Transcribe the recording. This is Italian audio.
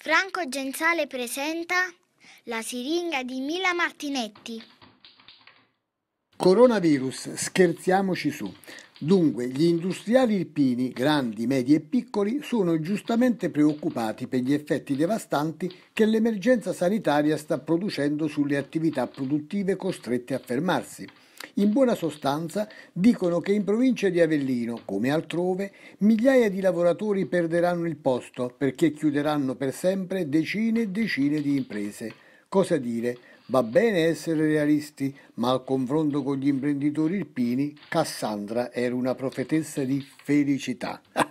Franco Genzale presenta La siringa di Mila Martinetti. Coronavirus, scherziamoci su. Dunque, gli industriali irpini, grandi, medi e piccoli, sono giustamente preoccupati per gli effetti devastanti che l'emergenza sanitaria sta producendo sulle attività produttive costrette a fermarsi. In buona sostanza dicono che in provincia di Avellino, come altrove, migliaia di lavoratori perderanno il posto perché chiuderanno per sempre decine e decine di imprese. Cosa dire? Va bene essere realisti, ma al confronto con gli imprenditori irpini, Cassandra era una profetessa di felicità.